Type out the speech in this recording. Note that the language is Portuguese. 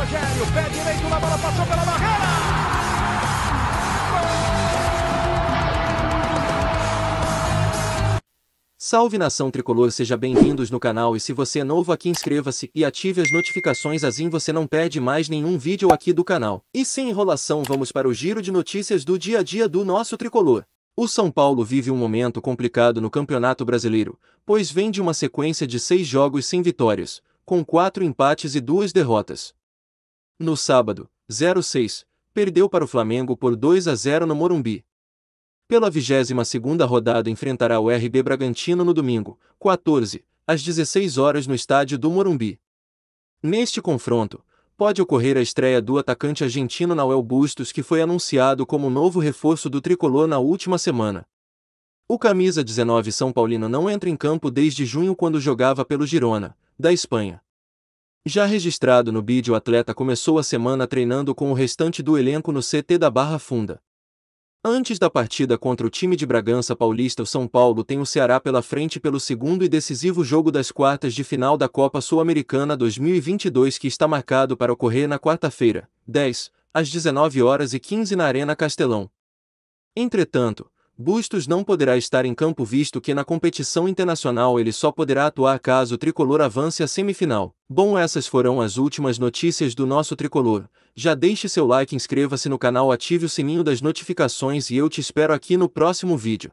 Rogério, pé direito na bola, passou pela barreira. Salve nação tricolor, seja bem-vindos no canal e se você é novo aqui inscreva-se e ative as notificações assim você não perde mais nenhum vídeo aqui do canal. E sem enrolação vamos para o giro de notícias do dia a dia do nosso tricolor. O São Paulo vive um momento complicado no Campeonato Brasileiro, pois vem de uma sequência de seis jogos sem vitórias, com quatro empates e duas derrotas. No sábado, 06, perdeu para o Flamengo por 2 a 0 no Morumbi. Pela 22ª rodada enfrentará o RB Bragantino no domingo, 14, às 16 horas no estádio do Morumbi. Neste confronto, pode ocorrer a estreia do atacante argentino Nauel Bustos, que foi anunciado como novo reforço do tricolor na última semana. O camisa 19 São Paulino não entra em campo desde junho quando jogava pelo Girona, da Espanha. Já registrado no BID, o atleta começou a semana treinando com o restante do elenco no CT da Barra Funda. Antes da partida contra o time de Bragança Paulista, o São Paulo tem o Ceará pela frente pelo segundo e decisivo jogo das quartas de final da Copa Sul-Americana 2022, que está marcado para ocorrer na quarta-feira, 10, às 19 horas e 15 na Arena Castelão. Entretanto, Bustos não poderá estar em campo visto que na competição internacional ele só poderá atuar caso o tricolor avance à semifinal. Bom, essas foram as últimas notícias do nosso tricolor. Já deixe seu like, inscreva-se no canal, ative o sininho das notificações e eu te espero aqui no próximo vídeo.